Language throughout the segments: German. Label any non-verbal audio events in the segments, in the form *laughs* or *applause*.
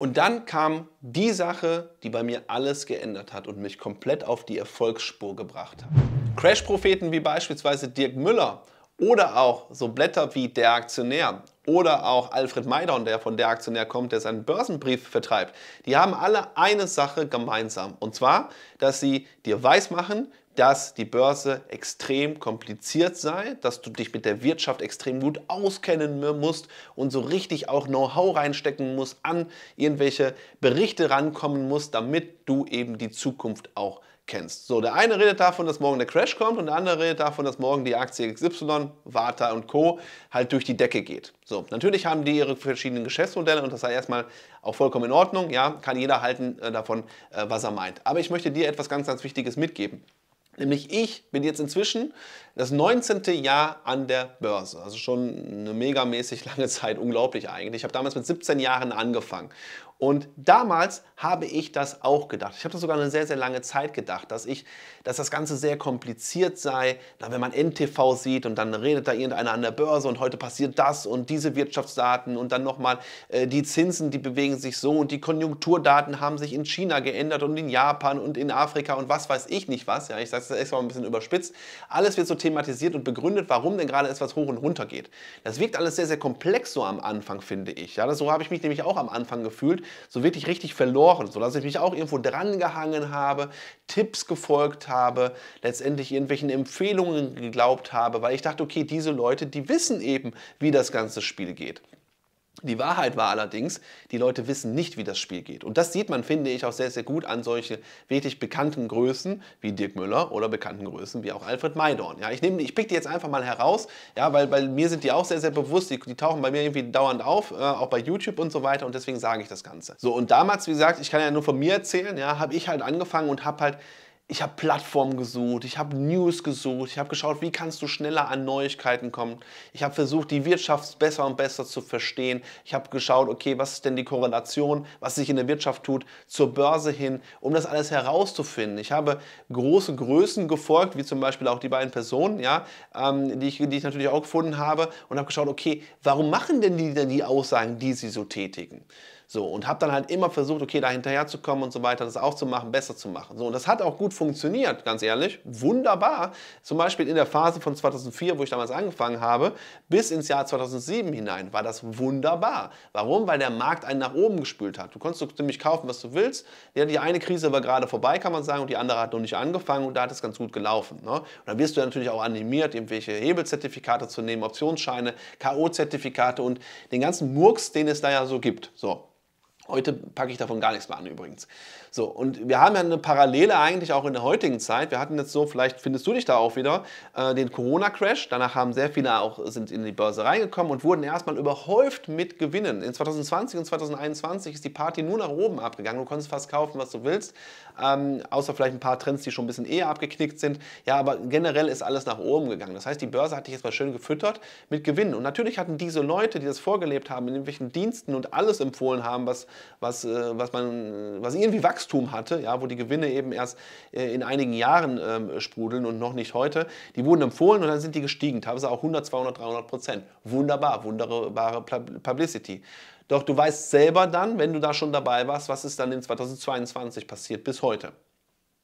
Und dann kam die Sache, die bei mir alles geändert hat und mich komplett auf die Erfolgsspur gebracht hat. Crash-Propheten wie beispielsweise Dirk Müller oder auch so Blätter wie Der Aktionär oder auch Alfred Maidon, der von Der Aktionär kommt, der seinen Börsenbrief vertreibt, die haben alle eine Sache gemeinsam. Und zwar, dass sie dir weismachen, dass die Börse extrem kompliziert sei, dass du dich mit der Wirtschaft extrem gut auskennen musst und so richtig auch Know-how reinstecken musst, an irgendwelche Berichte rankommen musst, damit du eben die Zukunft auch kennst. So, der eine redet davon, dass morgen der Crash kommt und der andere redet davon, dass morgen die Aktie XY, Warta und Co. halt durch die Decke geht. So, natürlich haben die ihre verschiedenen Geschäftsmodelle und das sei erstmal auch vollkommen in Ordnung. Ja, kann jeder halten äh, davon, äh, was er meint. Aber ich möchte dir etwas ganz, ganz Wichtiges mitgeben. Nämlich ich bin jetzt inzwischen das 19. Jahr an der Börse. Also schon eine megamäßig lange Zeit, unglaublich eigentlich. Ich habe damals mit 17 Jahren angefangen. Und damals habe ich das auch gedacht. Ich habe das sogar eine sehr, sehr lange Zeit gedacht, dass, ich, dass das Ganze sehr kompliziert sei. Na, wenn man NTV sieht und dann redet da irgendeiner an der Börse und heute passiert das und diese Wirtschaftsdaten und dann nochmal äh, die Zinsen, die bewegen sich so und die Konjunkturdaten haben sich in China geändert und in Japan und in Afrika und was weiß ich nicht was. Ja, ich sage das jetzt mal ein bisschen überspitzt. Alles wird so thematisiert und begründet, warum denn gerade etwas hoch und runter geht. Das wirkt alles sehr, sehr komplex so am Anfang, finde ich. Ja, das, so habe ich mich nämlich auch am Anfang gefühlt so wirklich richtig verloren, sodass ich mich auch irgendwo drangehangen habe, Tipps gefolgt habe, letztendlich irgendwelchen Empfehlungen geglaubt habe, weil ich dachte, okay, diese Leute, die wissen eben, wie das ganze Spiel geht. Die Wahrheit war allerdings, die Leute wissen nicht, wie das Spiel geht. Und das sieht man, finde ich, auch sehr, sehr gut an solche wirklich bekannten Größen wie Dirk Müller oder bekannten Größen wie auch Alfred Maidorn. Ja, ich, ich pick die jetzt einfach mal heraus, ja, weil, weil mir sind die auch sehr, sehr bewusst. Die, die tauchen bei mir irgendwie dauernd auf, äh, auch bei YouTube und so weiter. Und deswegen sage ich das Ganze. So, und damals, wie gesagt, ich kann ja nur von mir erzählen, ja, habe ich halt angefangen und habe halt ich habe Plattformen gesucht, ich habe News gesucht, ich habe geschaut, wie kannst du schneller an Neuigkeiten kommen. Ich habe versucht, die Wirtschaft besser und besser zu verstehen. Ich habe geschaut, okay, was ist denn die Korrelation, was sich in der Wirtschaft tut, zur Börse hin, um das alles herauszufinden. Ich habe große Größen gefolgt, wie zum Beispiel auch die beiden Personen, ja, ähm, die, ich, die ich natürlich auch gefunden habe, und habe geschaut, okay, warum machen denn die denn die Aussagen, die sie so tätigen? So, und habe dann halt immer versucht, okay, da hinterher zu kommen und so weiter, das auch zu machen, besser zu machen. So, und das hat auch gut funktioniert, ganz ehrlich. Wunderbar. Zum Beispiel in der Phase von 2004, wo ich damals angefangen habe, bis ins Jahr 2007 hinein war das wunderbar. Warum? Weil der Markt einen nach oben gespült hat. Du konntest so ziemlich kaufen, was du willst. Ja, die eine Krise war gerade vorbei, kann man sagen, und die andere hat noch nicht angefangen und da hat es ganz gut gelaufen. Ne? Und dann wirst du natürlich auch animiert, irgendwelche Hebelzertifikate zu nehmen, Optionsscheine, K.O.-Zertifikate und den ganzen Murks, den es da ja so gibt. So, Heute packe ich davon gar nichts mehr an übrigens. So, und wir haben ja eine Parallele eigentlich auch in der heutigen Zeit. Wir hatten jetzt so, vielleicht findest du dich da auch wieder, äh, den Corona-Crash. Danach haben sehr viele auch sind in die Börse reingekommen und wurden erstmal überhäuft mit Gewinnen. In 2020 und 2021 ist die Party nur nach oben abgegangen. Du konntest fast kaufen, was du willst. Ähm, außer vielleicht ein paar Trends, die schon ein bisschen eher abgeknickt sind. Ja, aber generell ist alles nach oben gegangen. Das heißt, die Börse hat dich jetzt mal schön gefüttert mit Gewinnen. Und natürlich hatten diese Leute, die das vorgelebt haben, in irgendwelchen Diensten und alles empfohlen haben, was was, äh, was, man, was irgendwie Wachstum hatte, ja, wo die Gewinne eben erst äh, in einigen Jahren ähm, sprudeln und noch nicht heute, die wurden empfohlen und dann sind die gestiegen, teilweise auch 100, 200, 300 Prozent. Wunderbar, wunderbare Publicity. Doch du weißt selber dann, wenn du da schon dabei warst, was ist dann in 2022 passiert bis heute.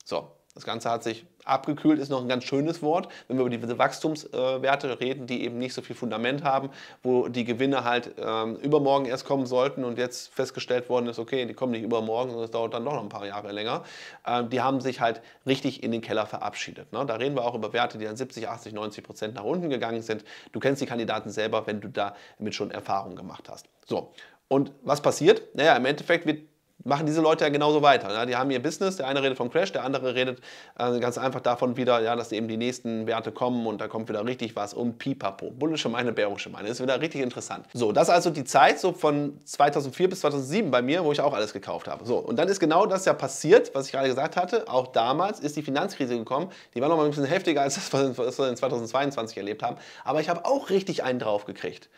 So, das Ganze hat sich abgekühlt, ist noch ein ganz schönes Wort, wenn wir über diese Wachstumswerte reden, die eben nicht so viel Fundament haben, wo die Gewinne halt ähm, übermorgen erst kommen sollten und jetzt festgestellt worden ist, okay, die kommen nicht übermorgen, sondern es dauert dann doch noch ein paar Jahre länger. Ähm, die haben sich halt richtig in den Keller verabschiedet. Ne? Da reden wir auch über Werte, die dann 70, 80, 90 Prozent nach unten gegangen sind. Du kennst die Kandidaten selber, wenn du damit schon Erfahrung gemacht hast. So, und was passiert? Naja, im Endeffekt wird machen diese Leute ja genauso weiter. Ja, ne? die haben ihr Business, der eine redet vom Crash, der andere redet äh, ganz einfach davon wieder, ja, dass eben die nächsten Werte kommen und da kommt wieder richtig was und pipapo. Bullische Meine, bärische Meine, ist wieder richtig interessant. So, das ist also die Zeit so von 2004 bis 2007 bei mir, wo ich auch alles gekauft habe. So, und dann ist genau das ja passiert, was ich gerade gesagt hatte. Auch damals ist die Finanzkrise gekommen. Die war noch mal ein bisschen heftiger als das, was wir in 2022 erlebt haben. Aber ich habe auch richtig einen drauf gekriegt.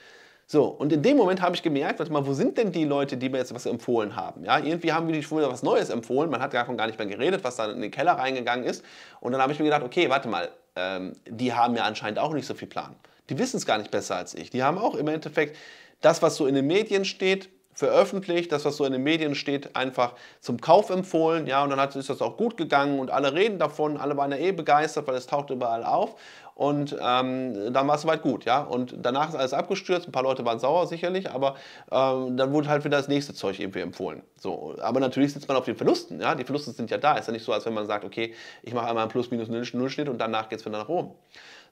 So, und in dem Moment habe ich gemerkt, warte mal, wo sind denn die Leute, die mir jetzt was empfohlen haben? Ja, irgendwie haben wir die schon wieder was Neues empfohlen, man hat davon gar nicht mehr geredet, was dann in den Keller reingegangen ist. Und dann habe ich mir gedacht, okay, warte mal, ähm, die haben ja anscheinend auch nicht so viel Plan. Die wissen es gar nicht besser als ich. Die haben auch im Endeffekt das, was so in den Medien steht, veröffentlicht, das, was so in den Medien steht, einfach zum Kauf empfohlen. Ja, und dann ist das auch gut gegangen und alle reden davon, alle waren ja eh begeistert, weil es taucht überall auf und ähm, dann war es soweit gut, ja. Und danach ist alles abgestürzt, ein paar Leute waren sauer sicherlich, aber ähm, dann wurde halt wieder das nächste Zeug irgendwie empfohlen. So, aber natürlich sitzt man auf den Verlusten, ja. Die Verluste sind ja da. Ist ja nicht so, als wenn man sagt, okay, ich mache einmal einen plus minus null schnitt und danach geht es wieder nach oben.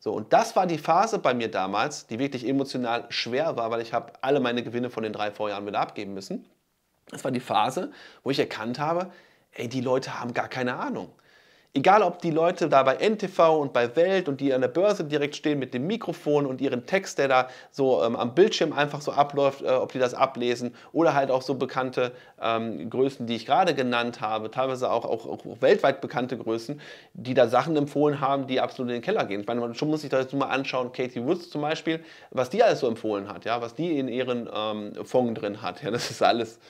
So, und das war die Phase bei mir damals, die wirklich emotional schwer war, weil ich habe alle meine Gewinne von den drei Vorjahren wieder abgeben müssen. Das war die Phase, wo ich erkannt habe, ey, die Leute haben gar keine Ahnung. Egal, ob die Leute da bei NTV und bei Welt und die an der Börse direkt stehen mit dem Mikrofon und ihren Text, der da so ähm, am Bildschirm einfach so abläuft, äh, ob die das ablesen oder halt auch so bekannte ähm, Größen, die ich gerade genannt habe, teilweise auch, auch, auch, weltweit bekannte Größen, die da Sachen empfohlen haben, die absolut in den Keller gehen. Ich meine, schon muss sich da jetzt nur mal anschauen, Katie Woods zum Beispiel, was die alles so empfohlen hat, ja, was die in ihren ähm, Fonds drin hat. Ja, das ist alles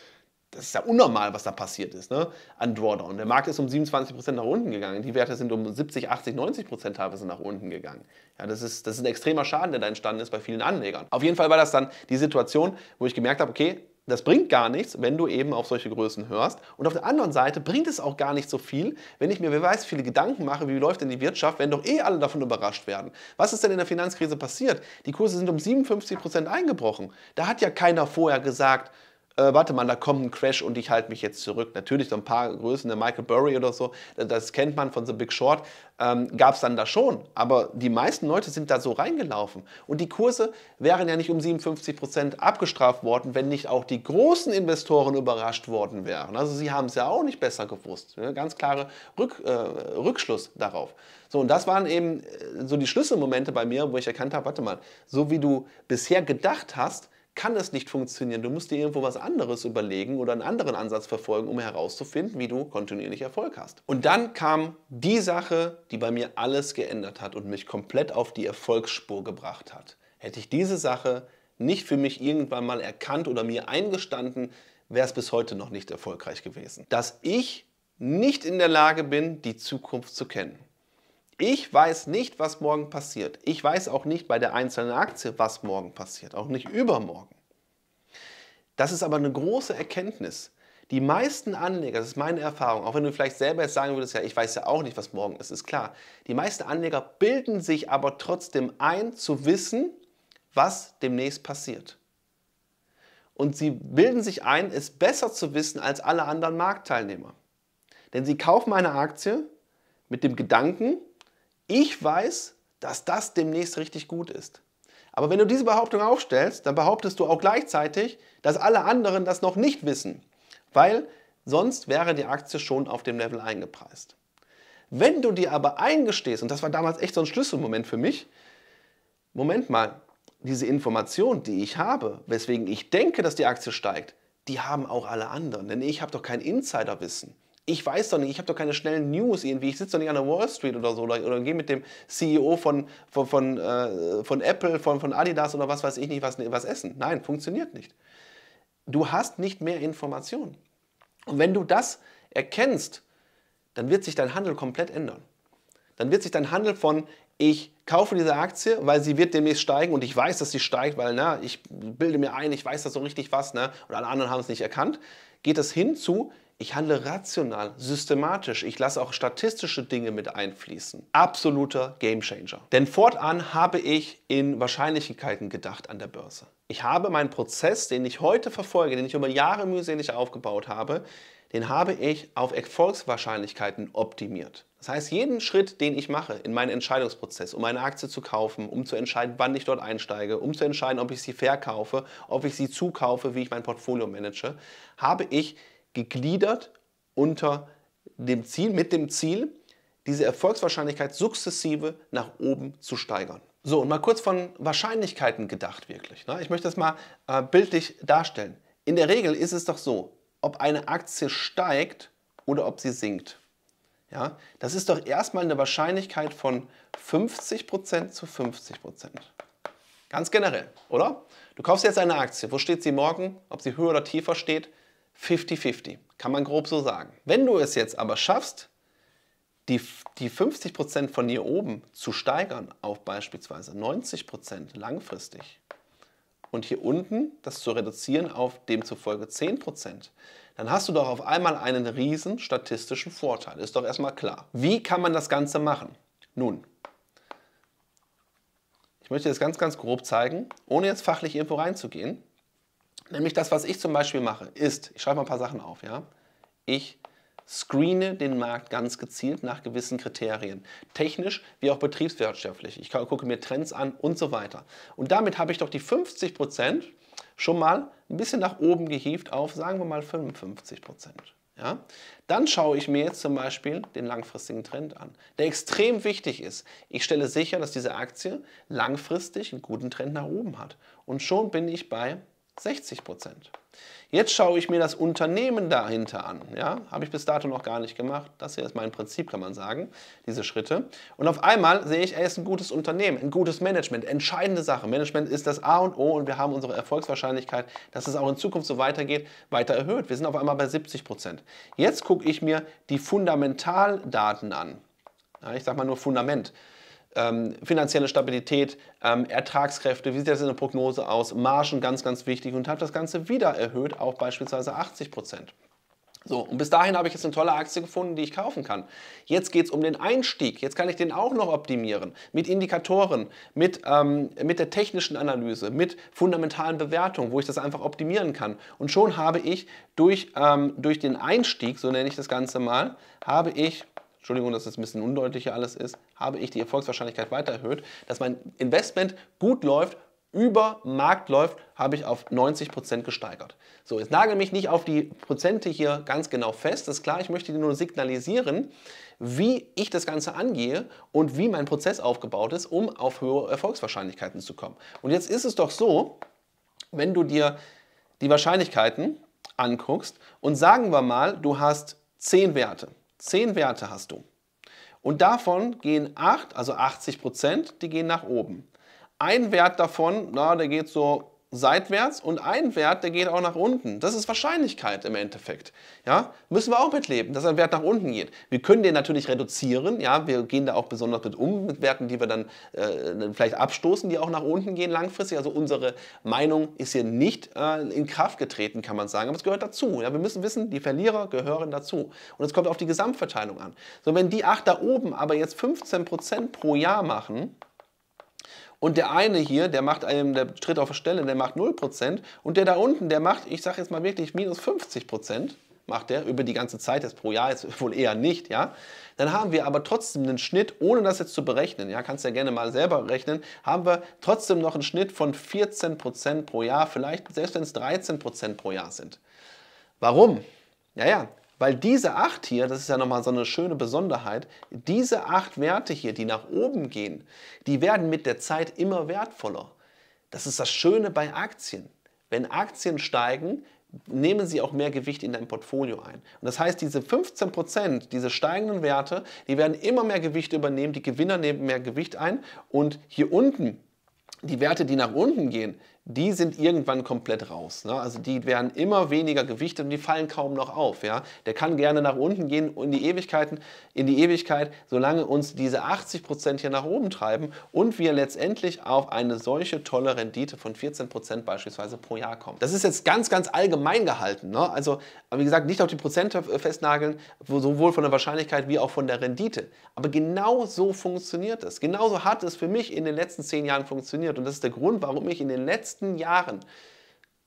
das ist ja unnormal, was da passiert ist, ne? an Drawdown. Der Markt ist um 27 Prozent nach unten gegangen. Die Werte sind um 70, 80, 90 Prozent teilweise nach unten gegangen. Ja, das ist, das ist ein extremer Schaden, der da entstanden ist bei vielen Anlegern. Auf jeden Fall war das dann die Situation, wo ich gemerkt habe, okay, das bringt gar nichts, wenn du eben auf solche Größen hörst. Und auf der anderen Seite bringt es auch gar nicht so viel, wenn ich mir, wer weiß, viele Gedanken mache, wie läuft denn die Wirtschaft, wenn doch eh alle davon überrascht werden. Was ist denn in der Finanzkrise passiert? Die Kurse sind um 57 Prozent eingebrochen. Da hat ja keiner vorher gesagt, äh, warte mal, da kommt ein Crash und ich halte mich jetzt zurück. Natürlich so ein paar Größen, der ne, Michael Burry oder so, das kennt man von The Big Short, ähm, gab es dann da schon. Aber die meisten Leute sind da so reingelaufen. Und die Kurse wären ja nicht um 57 Prozent abgestraft worden, wenn nicht auch die großen Investoren überrascht worden wären. Also sie haben es ja auch nicht besser gewusst. Ne? Ganz klare Rück, äh, Rückschluss darauf. So, und das waren eben äh, so die Schlüsselmomente bei mir, wo ich erkannt habe, warte mal, so wie du bisher gedacht hast, kann es nicht funktionieren. Du musst dir irgendwo was anderes überlegen oder einen anderen Ansatz verfolgen, um herauszufinden, wie du kontinuierlich Erfolg hast. Und dann kam die Sache, die bei mir alles geändert hat und mich komplett auf die Erfolgsspur gebracht hat. Hätte ich diese Sache nicht für mich irgendwann mal erkannt oder mir eingestanden, wäre es bis heute noch nicht erfolgreich gewesen. Dass ich nicht in der Lage bin, die Zukunft zu kennen. Ich weiß nicht, was morgen passiert. Ich weiß auch nicht bei der einzelnen Aktie, was morgen passiert, auch nicht übermorgen. Das ist aber eine große Erkenntnis. Die meisten Anleger, das ist meine Erfahrung, auch wenn du vielleicht selber jetzt sagen würdest, ja, ich weiß ja auch nicht, was morgen ist, ist klar. Die meisten Anleger bilden sich aber trotzdem ein, zu wissen, was demnächst passiert. Und sie bilden sich ein, es besser zu wissen als alle anderen Marktteilnehmer. Denn sie kaufen eine Aktie mit dem Gedanken, ich weiß, dass das demnächst richtig gut ist. Aber wenn du diese Behauptung aufstellst, dann behauptest du auch gleichzeitig, dass alle anderen das noch nicht wissen, weil sonst wäre die Aktie schon auf dem Level eingepreist. Wenn du dir aber eingestehst, und das war damals echt so ein Schlüsselmoment für mich, Moment mal, diese Information, die ich habe, weswegen ich denke, dass die Aktie steigt, die haben auch alle anderen, denn ich habe doch kein Insiderwissen ich weiß doch nicht, ich habe doch keine schnellen News irgendwie, ich sitze doch nicht an der Wall Street oder so oder, oder gehe mit dem CEO von, von, von, äh, von Apple, von, von Adidas oder was weiß ich nicht, was, was essen. Nein, funktioniert nicht. Du hast nicht mehr Informationen. Und wenn du das erkennst, dann wird sich dein Handel komplett ändern. Dann wird sich dein Handel von ich kaufe diese Aktie, weil sie wird demnächst steigen und ich weiß, dass sie steigt, weil na, ich bilde mir ein, ich weiß das so richtig was ne, und alle anderen haben es nicht erkannt, geht es hin zu, ich handle rational, systematisch. Ich lasse auch statistische Dinge mit einfließen. Absoluter Gamechanger. Denn fortan habe ich in Wahrscheinlichkeiten gedacht an der Börse. Ich habe meinen Prozess, den ich heute verfolge, den ich über Jahre mühselig aufgebaut habe, den habe ich auf Erfolgswahrscheinlichkeiten optimiert. Das heißt, jeden Schritt, den ich mache in meinen Entscheidungsprozess, um eine Aktie zu kaufen, um zu entscheiden, wann ich dort einsteige, um zu entscheiden, ob ich sie verkaufe, ob ich sie zukaufe, wie ich mein Portfolio manage, habe ich gegliedert unter dem Ziel, mit dem Ziel, diese Erfolgswahrscheinlichkeit sukzessive nach oben zu steigern. So, und mal kurz von Wahrscheinlichkeiten gedacht wirklich. Ne? Ich möchte das mal äh, bildlich darstellen. In der Regel ist es doch so, ob eine Aktie steigt oder ob sie sinkt. Ja? Das ist doch erstmal eine Wahrscheinlichkeit von 50% zu 50%. Ganz generell, oder? Du kaufst jetzt eine Aktie. Wo steht sie morgen? Ob sie höher oder tiefer steht, 50-50, kann man grob so sagen. Wenn du es jetzt aber schaffst, die, die 50% von hier oben zu steigern auf beispielsweise 90% langfristig und hier unten das zu reduzieren auf demzufolge 10%, dann hast du doch auf einmal einen riesen statistischen Vorteil. Ist doch erstmal klar. Wie kann man das Ganze machen? Nun, ich möchte das ganz, ganz grob zeigen, ohne jetzt fachlich irgendwo reinzugehen. Nämlich das, was ich zum Beispiel mache, ist, ich schreibe mal ein paar Sachen auf, ja. Ich screene den Markt ganz gezielt nach gewissen Kriterien. Technisch wie auch betriebswirtschaftlich. Ich gucke mir Trends an und so weiter. Und damit habe ich doch die 50 schon mal ein bisschen nach oben gehievt auf, sagen wir mal 55 Ja? Dann schaue ich mir jetzt zum Beispiel den langfristigen Trend an, der extrem wichtig ist. Ich stelle sicher, dass diese Aktie langfristig einen guten Trend nach oben hat. Und schon bin ich bei 60 Prozent. Jetzt schaue ich mir das Unternehmen dahinter an. Ja? Habe ich bis dato noch gar nicht gemacht. Das hier ist mein Prinzip, kann man sagen, diese Schritte. Und auf einmal sehe ich, er ist ein gutes Unternehmen, ein gutes Management. Entscheidende Sache. Management ist das A und O und wir haben unsere Erfolgswahrscheinlichkeit, dass es auch in Zukunft so weitergeht, weiter erhöht. Wir sind auf einmal bei 70 Prozent. Jetzt gucke ich mir die Fundamentaldaten an. Ja, ich sage mal nur Fundament ähm, finanzielle Stabilität, ähm, Ertragskräfte, wie sieht das in der Prognose aus, Margen ganz, ganz wichtig und habe das Ganze wieder erhöht auf beispielsweise 80 Prozent. So, und bis dahin habe ich jetzt eine tolle Aktie gefunden, die ich kaufen kann. Jetzt geht es um den Einstieg. Jetzt kann ich den auch noch optimieren. Mit Indikatoren, mit, ähm, mit der technischen Analyse, mit fundamentalen Bewertungen, wo ich das einfach optimieren kann. Und schon habe ich durch, ähm, durch den Einstieg, so nenne ich das Ganze mal, habe ich Entschuldigung, dass es das ein bisschen undeutlicher alles ist, habe ich die Erfolgswahrscheinlichkeit weiter erhöht, dass mein Investment gut läuft, über Markt läuft, habe ich auf 90% Prozent gesteigert. So, jetzt nagel mich nicht auf die Prozente hier ganz genau fest. Das ist klar, ich möchte dir nur signalisieren, wie ich das Ganze angehe und wie mein Prozess aufgebaut ist, um auf höhere Erfolgswahrscheinlichkeiten zu kommen. Und jetzt ist es doch so, wenn du dir die Wahrscheinlichkeiten anguckst und sagen wir mal, du hast 10 Werte. Zehn Werte hast du. Und davon gehen acht, also 80 Prozent, die gehen nach oben. Ein Wert davon, na, der geht so seitwärts und ein Wert, der geht auch nach unten. Das ist Wahrscheinlichkeit im Endeffekt. Ja? Müssen wir auch mitleben, dass ein Wert nach unten geht. Wir können den natürlich reduzieren. Ja? Wir gehen da auch besonders mit um, mit Werten, die wir dann äh, vielleicht abstoßen, die auch nach unten gehen langfristig. Also unsere Meinung ist hier nicht äh, in Kraft getreten, kann man sagen. Aber es gehört dazu. Ja? Wir müssen wissen, die Verlierer gehören dazu. Und es kommt auf die Gesamtverteilung an. So, wenn die acht da oben aber jetzt 15% pro Jahr machen, und der eine hier, der macht einem, der tritt auf der Stelle, der macht 0%. Und der da unten, der macht, ich sage jetzt mal wirklich, minus 50% macht der über die ganze Zeit, jetzt pro Jahr jetzt *laughs* wohl eher nicht, ja. Dann haben wir aber trotzdem einen Schnitt, ohne das jetzt zu berechnen, ja, kannst ja gerne mal selber rechnen, haben wir trotzdem noch einen Schnitt von 14% pro Jahr, vielleicht selbst wenn es 13% pro Jahr sind. Warum? Ja, ja, weil diese 8 hier, das ist ja nochmal so eine schöne Besonderheit, diese 8 Werte hier, die nach oben gehen, die werden mit der Zeit immer wertvoller. Das ist das Schöne bei Aktien. Wenn Aktien steigen, nehmen sie auch mehr Gewicht in dein Portfolio ein. Und das heißt, diese 15%, diese steigenden Werte, die werden immer mehr Gewicht übernehmen, die Gewinner nehmen mehr Gewicht ein und hier unten, die Werte, die nach unten gehen, die sind irgendwann komplett raus. Ne? Also die werden immer weniger gewichtet und die fallen kaum noch auf. Ja? Der kann gerne nach unten gehen in die Ewigkeiten, in die Ewigkeit, solange uns diese 80% hier nach oben treiben und wir letztendlich auf eine solche tolle Rendite von 14% beispielsweise pro Jahr kommen. Das ist jetzt ganz, ganz allgemein gehalten. Ne? Also, wie gesagt, nicht auf die Prozente festnageln, sowohl von der Wahrscheinlichkeit wie auch von der Rendite. Aber genau so funktioniert es. Genauso hat es für mich in den letzten zehn Jahren funktioniert. Und das ist der Grund, warum ich in den letzten letzten Jahren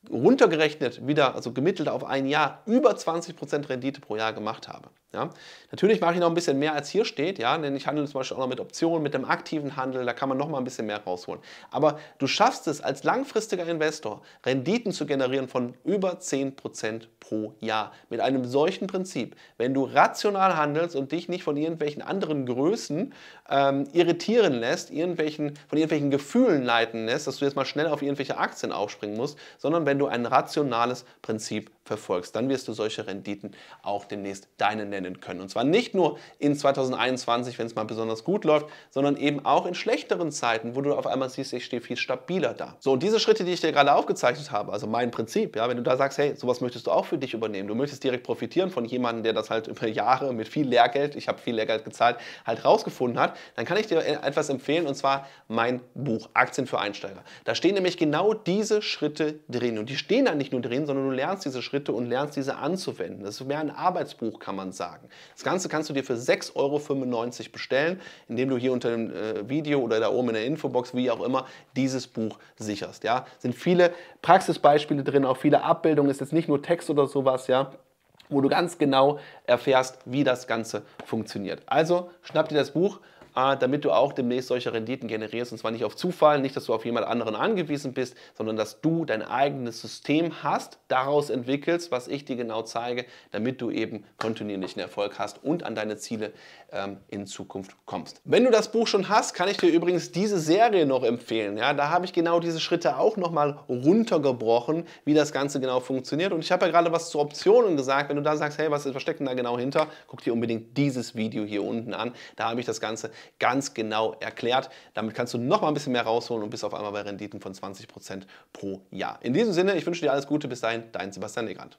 runtergerechnet wieder, also gemittelt auf ein Jahr, über 20% Rendite pro Jahr gemacht habe. Ja. Natürlich mache ich noch ein bisschen mehr als hier steht, ja, denn ich handle zum Beispiel auch noch mit Optionen, mit dem aktiven Handel, da kann man noch mal ein bisschen mehr rausholen. Aber du schaffst es als langfristiger Investor, Renditen zu generieren von über 10% pro Jahr. Mit einem solchen Prinzip, wenn du rational handelst und dich nicht von irgendwelchen anderen Größen ähm, irritieren lässt, irgendwelchen, von irgendwelchen Gefühlen leiten lässt, dass du jetzt mal schnell auf irgendwelche Aktien aufspringen musst, sondern wenn du ein rationales Prinzip verfolgst, dann wirst du solche Renditen auch demnächst deine nennen können. Und zwar nicht nur in 2021, wenn es mal besonders gut läuft, sondern eben auch in schlechteren Zeiten, wo du auf einmal siehst, ich stehe viel stabiler da. So, und diese Schritte, die ich dir gerade aufgezeichnet habe, also mein Prinzip, ja, wenn du da sagst, hey, sowas möchtest du auch für dich übernehmen, du möchtest direkt profitieren von jemandem, der das halt *laughs* über Jahre mit viel Lehrgeld, ich habe viel Lehrgeld gezahlt, halt rausgefunden hat, dann kann ich dir e-, etwas empfehlen und zwar mein Buch Aktien für Einsteiger. Da stehen nämlich genau diese Schritte drin und die stehen da nicht nur drin, sondern du lernst diese Schritte Schritte und lernst diese anzuwenden. Das ist mehr ein Arbeitsbuch, kann man sagen. Das Ganze kannst du dir für 6,95 Euro bestellen, indem du hier unter dem äh, Video oder da oben in der Infobox, wie auch immer, dieses Buch sicherst. Ja, sind viele Praxisbeispiele drin, auch viele Abbildungen. Ist jetzt nicht nur Text oder sowas, ja wo du ganz genau erfährst, wie das Ganze funktioniert. Also schnapp dir das Buch, Ah, damit du auch demnächst solche Renditen generierst. Und zwar nicht auf Zufall, nicht, dass du auf jemand anderen angewiesen bist, sondern dass du dein eigenes System hast, daraus entwickelst, was ich dir genau zeige, damit du eben kontinuierlichen Erfolg hast und an deine Ziele ähm, in Zukunft kommst. Wenn du das Buch schon hast, kann ich dir übrigens diese Serie noch empfehlen. Ja, da habe ich genau diese Schritte auch nochmal runtergebrochen, wie das Ganze genau funktioniert. Und ich habe ja gerade was zu Optionen gesagt. Wenn du da sagst, hey, was steckt denn da genau hinter, guck dir unbedingt dieses Video hier unten an. Da habe ich das Ganze ganz genau erklärt. Damit kannst du noch mal ein bisschen mehr rausholen und bist auf einmal bei Renditen von 20% pro Jahr. In diesem Sinne, ich wünsche dir alles Gute. Bis dahin, dein Sebastian Legrand.